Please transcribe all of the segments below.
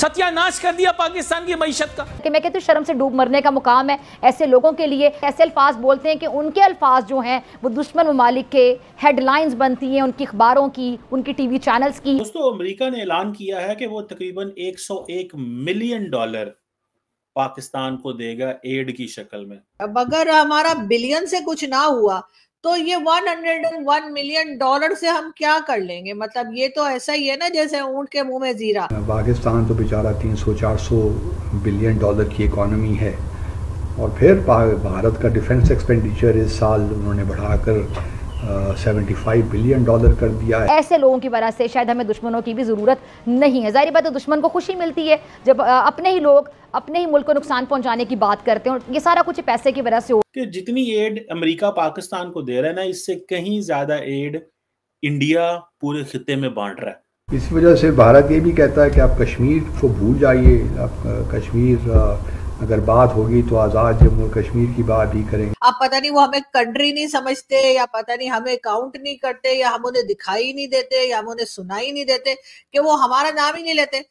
सत्यानाश कर दिया पाकिस्तान की मीशत का कि मैं कहती हूँ शर्म से डूब मरने का मुकाम है ऐसे लोगों के लिए ऐसे अल्फाज बोलते हैं कि उनके अल्फाज जो हैं वो दुश्मन ममालिक के हेडलाइंस बनती हैं उनकी अखबारों की उनकी टीवी चैनल्स की दोस्तों अमेरिका ने ऐलान किया है कि वो तकरीबन 101 मिलियन डॉलर पाकिस्तान को देगा एड की शक्ल में अब अगर हमारा बिलियन से कुछ ना हुआ तो ये 101 मिलियन डॉलर से हम क्या कर लेंगे मतलब ये तो ऐसा ही है ना जैसे ऊंट के मुंह में जीरा पाकिस्तान तो बेचारा 300-400 बिलियन डॉलर की इकोनॉमी है और फिर भारत का डिफेंस एक्सपेंडिचर इस साल उन्होंने बढ़ाकर 75 बिलियन डॉलर कर दिया है ऐसे लोगों की वजह से शायद हमें दुश्मनों की भी ज़रूरत नहीं है जाहिर बात है दुश्मन को खुशी मिलती है जब अपने ही लोग अपने ही मुल्क को नुकसान पहुंचाने की बात करते हैं ये सारा कुछ पैसे की वजह से हो कि जितनी एड अमेरिका पाकिस्तान को दे रहा है ना इससे कहीं ज़्यादा एड इंडिया पूरे खत्े में बांट रहा है इस वजह से भारत ये भी कहता है कि आप कश्मीर को भूल जाइए आप कश्मीर आ, अगर बात होगी तो आजाद जम्मू कश्मीर की बात ही करेंगे आप पता नहीं वो हमें कंट्री नहीं समझते या पता नहीं हमें काउंट नहीं करते या हम उन्हें दिखाई नहीं देते या हम उन्हें सुनाई नहीं देते कि वो हमारा नाम ही नहीं लेते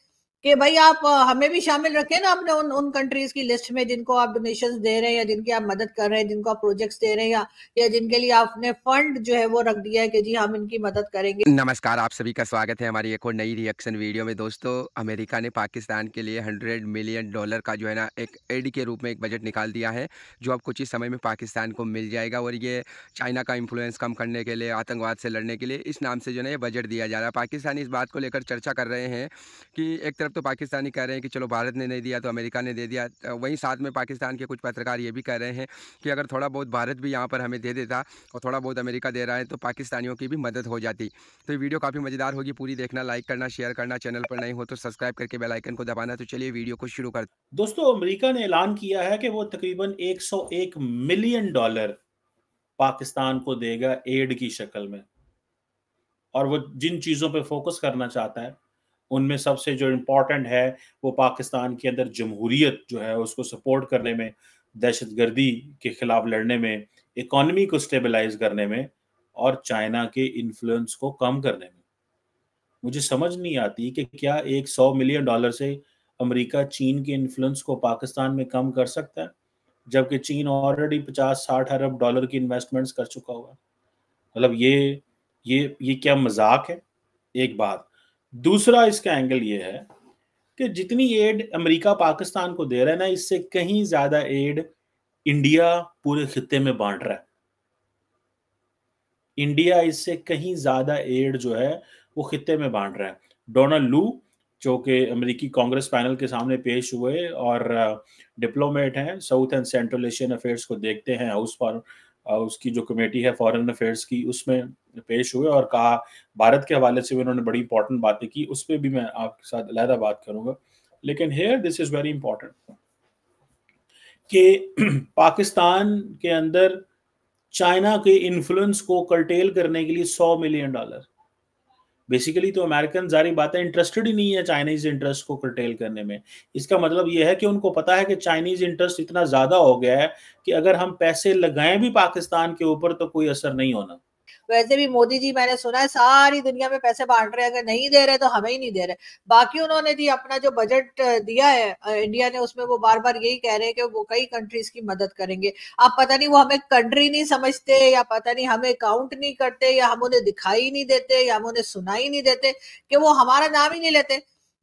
कि भाई आप हमें भी शामिल रखें ना अपने उन उन कंट्रीज की लिस्ट में जिनको आप डोनेशन दे रहे हैं या जिनकी आप मदद कर रहे हैं जिनको आप प्रोजेक्ट्स दे रहे हैं या, या जिनके लिए आपने फंड जो है वो रख दिया है कि जी हम इनकी मदद करेंगे नमस्कार आप सभी का स्वागत है हमारी एक और नई रिएक्शन वीडियो में दोस्तों अमेरिका ने पाकिस्तान के लिए हंड्रेड मिलियन डॉलर का जो है ना एक एड के रूप में एक बजट निकाल दिया है जो अब कुछ ही समय में पाकिस्तान को मिल जाएगा और ये चाइना का इन्फ्लुएंस कम करने के लिए आतंकवाद से लड़ने के लिए इस नाम से जो है ना ये बजट दिया जा रहा है पाकिस्तान इस बात को लेकर चर्चा कर रहे हैं कि एक तरफ तो पाकिस्तानी कह रहे हैं कि चलो भारत ने नहीं दिया तो अमेरिका ने दे दिया वहीं साथ में पाकिस्तान के कुछ पत्रकार ये भी कह रहे हैं कि अगर थोड़ा बहुत भारत भी यहाँ पर हमें दे देता और थोड़ा बहुत अमेरिका दे रहा है तो पाकिस्तानियों की भी मदद हो जाती तो ये वीडियो काफ़ी मज़ेदार होगी पूरी देखना लाइक करना शेयर करना चैनल पर नहीं हो तो सब्सक्राइब करके बेलाइकन को दबाना तो चलिए वीडियो को शुरू कर दोस्तों अमरीका ने ऐलान किया है कि वो तकरीबन एक मिलियन डॉलर पाकिस्तान को देगा एड की शक्ल में और वो जिन चीज़ों पे फोकस करना चाहता है उनमें सबसे जो इम्पोर्टेंट है वो पाकिस्तान के अंदर जमहूरीत जो है उसको सपोर्ट करने में दहशत गर्दी के खिलाफ लड़ने में इकॉनमी को स्टेबलाइज करने में और चाइना के इन्फ्लुएंस को कम करने में मुझे समझ नहीं आती कि क्या एक सौ मिलियन डॉलर से अमेरिका चीन के इन्फ्लुएंस को पाकिस्तान में कम कर सकता है जबकि चीन ऑलरेडी पचास साठ अरब डॉलर की इन्वेस्टमेंट्स कर चुका हुआ मतलब ये ये ये क्या मजाक है एक बात दूसरा इसका एंगल ये है कि जितनी एड अमेरिका पाकिस्तान को दे रहा है ना इससे कहीं ज्यादा एड इंडिया पूरे खत्ते में बांट रहा है इंडिया इससे कहीं ज्यादा एड जो है वो खत्ते में बांट रहा है डोनाल्ड लू जो कि अमेरिकी कांग्रेस पैनल के सामने पेश हुए और डिप्लोमेट हैं south and central Asian affairs को देखते हैं हाउस फॉर उसकी जो कमेटी है फॉरेन अफेयर्स की उसमें पेश हुए और कहा भारत के हवाले से भी उन्होंने बड़ी इंपॉर्टेंट बातें की उस पर भी मैं आपके साथ अलहदा बात करूंगा लेकिन here this is very important कि पाकिस्तान के अंदर चाइना के इन्फ्लुएंस को कर्टेल करने के लिए सौ मिलियन डॉलर बेसिकली तो अमेरिकन जारी बात है इंटरेस्टेड ही नहीं है चाइनीज इंटरेस्ट को कर्टेल करने में इसका मतलब यह है कि उनको पता है कि चाइनीज इंटरेस्ट इतना ज्यादा हो गया है कि अगर हम पैसे लगाएं भी पाकिस्तान के ऊपर तो कोई असर नहीं होना वैसे भी मोदी जी मैंने सुना है सारी दुनिया में पैसे बांट रहे हैं अगर नहीं दे रहे तो हमें ही नहीं दे रहे बाकी उन्होंने जी अपना जो बजट दिया है इंडिया ने उसमें वो बार बार यही कह रहे हैं कि वो कई कंट्रीज की मदद करेंगे आप पता नहीं वो हमें कंट्री नहीं समझते या पता नहीं हमें काउंट नहीं करते या हम उन्हें दिखाई नहीं देते या हम उन्हें सुनाई नहीं देते कि वो हमारा नाम ही नहीं लेते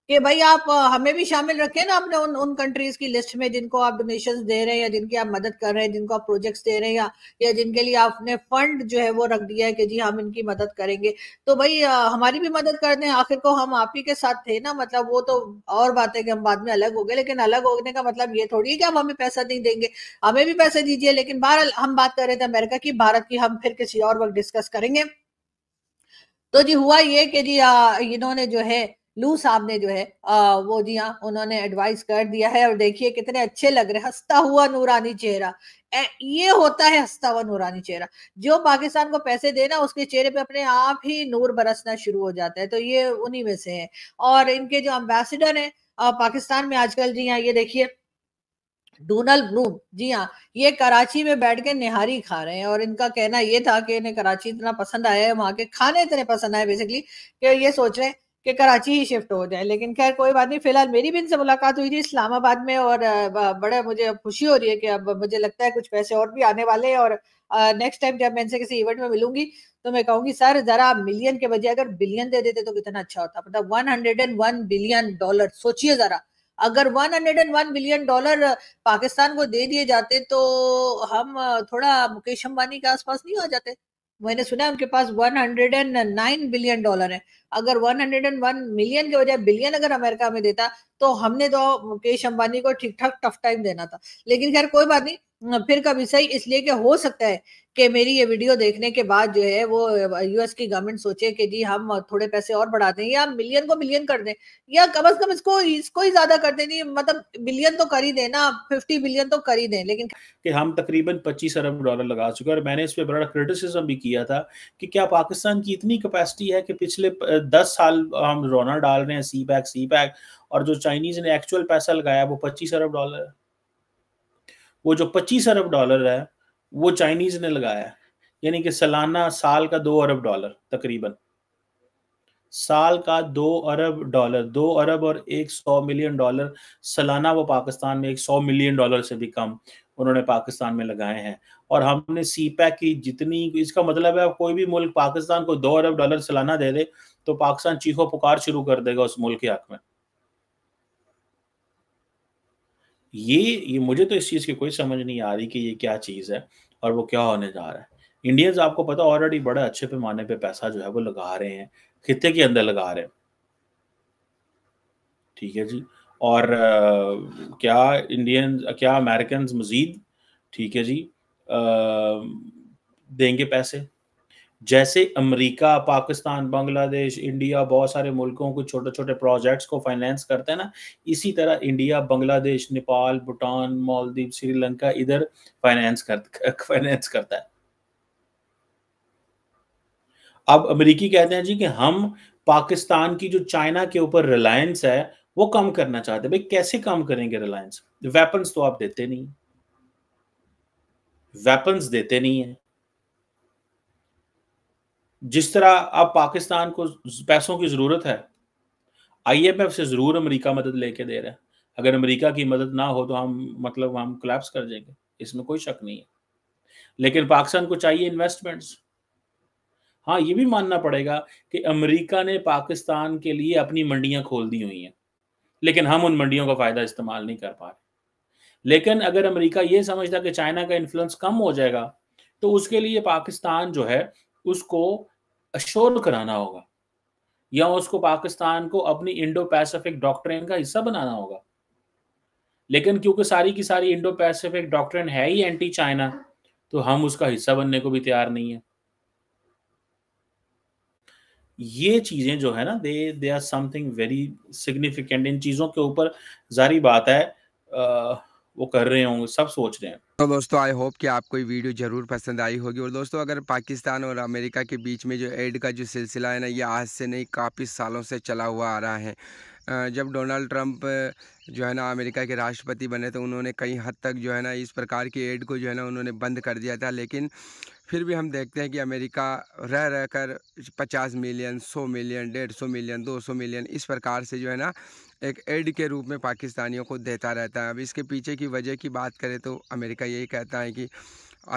कि भाई आप हमें भी शामिल रखें ना अपने उन उन कंट्रीज की लिस्ट में जिनको आप डोनेशंस दे रहे हैं या जिनकी आप मदद कर रहे हैं जिनको आप प्रोजेक्ट्स दे रहे हैं या या जिनके लिए आपने फंड जो है वो रख दिया है कि जी हम इनकी मदद करेंगे तो भाई हमारी भी मदद कर दें आखिर को हम आप ही के साथ थे ना मतलब वो तो और बात है कि हम बाद में अलग हो गए लेकिन अलग होने का मतलब ये थोड़ी है कि आप हमें पैसा नहीं देंगे हमें भी पैसे दीजिए लेकिन बाहर हम बात कर रहे थे अमेरिका की भारत की हम फिर किसी और वक्त डिस्कस करेंगे तो जी हुआ ये कि जी इन्होंने जो है लू साहब ने जो है आ, वो जी हाँ उन्होंने एडवाइस कर दिया है और देखिए कितने अच्छे लग रहे हंसता हुआ नूरानी चेहरा ये होता है हंसता हुआ नूरानी चेहरा जो पाकिस्तान को पैसे देना उसके चेहरे पे अपने आप ही नूर बरसना शुरू हो जाता है तो ये उन्हीं में से है और इनके जो अम्बेसडर है पाकिस्तान में आजकल जी हाँ ये देखिए डोनाल्ड ब्लूम जी हाँ ये कराची में बैठ के निहारी खा रहे हैं और इनका कहना ये था कि इन्हें कराची इतना पसंद आया है वहां के खाने इतने पसंद आए बेसिकली कि ये सोच रहे हैं कि कराची ही शिफ्ट हो जाए लेकिन खैर कोई बात नहीं फिलहाल मेरी भी इनसे मुलाकात हुई थी इस्लामाबाद में और बड़े मुझे खुशी हो रही है कि अब मुझे लगता है कुछ पैसे और भी आने वाले हैं और नेक्स्ट टाइम जब मैं इनसे किसी इवेंट में मिलूंगी तो मैं कहूंगी सर जरा आप मिलियन के बजाय अगर बिलियन दे देते तो कितना अच्छा होता मतलब one hundred and one billion dollar सोचिए जरा अगर one hundred and one billion dollar Pakistan को दे दिए जाते तो हम थोड़ा मुकेश अंबानी के आसपास नहीं हो जाते मैंने सुना उनके पास 109 बिलियन डॉलर है अगर 101 मिलियन के बजाय बिलियन अगर अमेरिका में देता तो हमने तो मुकेश अंबानी को ठीक ठाक टफ टाइम देना था लेकिन खैर कोई बात नहीं फिर कभी सही इसलिए कि हो सकता है कि मेरी ये वीडियो देखने के बाद जो है वो यूएस की गवर्नमेंट सोचे कि जी हम थोड़े पैसे और बढ़ा दें या मिलियन को मिलियन कर दें या कम से कम इसको इसको ही ज्यादा कर दें मतलब बिलियन तो कर ही दें ना फिफ्टी बिलियन तो कर ही दें लेकिन कि हम तकरीबन पच्चीस अरब डॉलर लगा चुके हैं और मैंने इस पर बड़ा क्रिटिसिज्म भी किया था कि क्या पाकिस्तान की इतनी कैपेसिटी है कि पिछले दस साल हम रोना डाल रहे हैं सी पैक सी पैक और जो चाइनीज ने एक्चुअल पैसा लगाया वो पच्चीस अरब डॉलर है वो जो 25 अरब डॉलर है वो चाइनीज ने लगाया है यानी कि सालाना साल का दो अरब डॉलर तकरीबन साल का दो अरब डॉलर दो अरब और एक सौ मिलियन डॉलर सालाना वो पाकिस्तान में एक सौ मिलियन डॉलर से भी कम उन्होंने पाकिस्तान में लगाए हैं और हमने सी पैक की जितनी इसका मतलब है कोई भी मुल्क पाकिस्तान को दो अरब डॉलर सालाना दे दे तो पाकिस्तान चीखो पुकार शुरू कर देगा उस मुल्क के हक में ये ये मुझे तो इस चीज़ की कोई समझ नहीं आ रही कि ये क्या चीज़ है और वो क्या होने जा रहा है इंडियंस आपको पता ऑलरेडी बड़े अच्छे पैमाने पे पैसा जो है वो लगा रहे हैं खत्ते के अंदर लगा रहे हैं ठीक है जी और आ, क्या इंडियन क्या अमेरिकन मजीद ठीक है जी आ, देंगे पैसे जैसे अमेरिका पाकिस्तान बांग्लादेश इंडिया बहुत सारे मुल्कों को छोटे छोटे प्रोजेक्ट्स को फाइनेंस करते हैं ना इसी तरह इंडिया बांग्लादेश नेपाल भूटान मालदीव श्रीलंका इधर फाइनेंस कर फाइनेंस करता है अब अमेरिकी कहते हैं जी कि हम पाकिस्तान की जो चाइना के ऊपर रिलायंस है वो कम करना चाहते भाई कैसे कम करेंगे रिलायंस वेपन्स तो आप देते नहीं वेपन्स देते नहीं है जिस तरह अब पाकिस्तान को पैसों की ज़रूरत है आई एम एफ से ज़रूर अमरीका मदद लेके दे रहे हैं अगर अमरीका की मदद ना हो तो हम मतलब हम क्लैप्स कर जाएंगे इसमें कोई शक नहीं है लेकिन पाकिस्तान को चाहिए इन्वेस्टमेंट्स हाँ ये भी मानना पड़ेगा कि अमेरिका ने पाकिस्तान के लिए अपनी मंडियां खोल दी हुई हैं लेकिन हम उन मंडियों का फ़ायदा इस्तेमाल नहीं कर पा रहे लेकिन अगर अमेरिका ये समझता कि चाइना का इन्फ्लुएंस कम हो जाएगा तो उसके लिए पाकिस्तान जो है उसको अश्योर कराना होगा या उसको पाकिस्तान को अपनी इंडो पैसिफिक डॉक्ट्रेन का हिस्सा बनाना होगा लेकिन क्योंकि सारी की सारी इंडो पैसिफिक डॉक्ट्रेन है ही एंटी चाइना तो हम उसका हिस्सा बनने को भी तैयार नहीं है ये चीजें जो है ना they they are something very significant इन चीजों के ऊपर जारी बात है आ, वो कर रहे होंगे सब सोच रहे हैं तो दोस्तों आई होप कि आपको ये वीडियो ज़रूर पसंद आई होगी और दोस्तों अगर पाकिस्तान और अमेरिका के बीच में जो एड का जो सिलसिला है ना ये आज से नहीं काफ़ी सालों से चला हुआ आ रहा है जब डोनाल्ड ट्रंप जो है ना अमेरिका के राष्ट्रपति बने तो उन्होंने कई हद तक जो है ना इस प्रकार की एड को जो है ना उन्होंने बंद कर दिया था लेकिन फिर भी हम देखते हैं कि अमेरिका रह रह कर पचास मिलियन सौ मिलियन डेढ़ सौ मिलियन दो सौ मिलियन इस प्रकार से जो है ना एक एड के रूप में पाकिस्तानियों को देता रहता है अब इसके पीछे की वजह की बात करें तो अमेरिका यही कहता है कि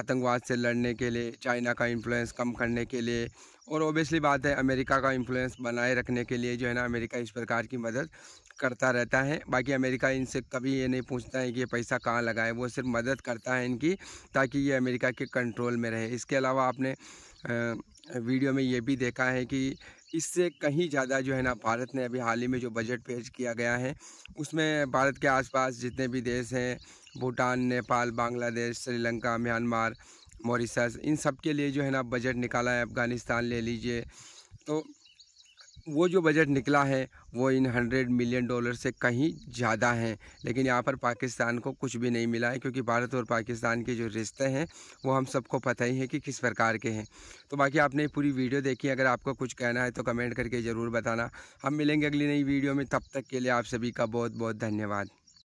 आतंकवाद से लड़ने के लिए चाइना का इन्फ्लुएंस कम करने के लिए और ओबियसली बात है अमेरिका का इन्फ्लुएंस बनाए रखने के लिए जो है ना अमेरिका इस प्रकार की मदद करता रहता है बाकी अमेरिका इनसे कभी ये नहीं पूछता है कि ये पैसा कहाँ लगाए वो सिर्फ मदद करता है इनकी ताकि ये अमेरिका के कंट्रोल में रहे इसके अलावा आपने वीडियो में ये भी देखा है कि इससे कहीं ज़्यादा जो है ना भारत ने अभी हाल ही में जो बजट पेश किया गया है उसमें भारत के आसपास जितने भी देश हैं भूटान नेपाल बांग्लादेश श्रीलंका म्यांमार मॉरिशस इन सब के लिए जो है ना बजट निकाला है अफ़गानिस्तान ले लीजिए तो वो जो बजट निकला है वो इन हंड्रेड मिलियन डॉलर से कहीं ज़्यादा हैं लेकिन यहाँ पर पाकिस्तान को कुछ भी नहीं मिला है क्योंकि भारत और पाकिस्तान के जो रिश्ते हैं वो हम सबको पता ही है कि किस प्रकार के हैं तो बाकी आपने पूरी वीडियो देखी अगर आपको कुछ कहना है तो कमेंट करके ज़रूर बताना हम मिलेंगे अगली नई वीडियो में तब तक के लिए आप सभी का बहुत बहुत धन्यवाद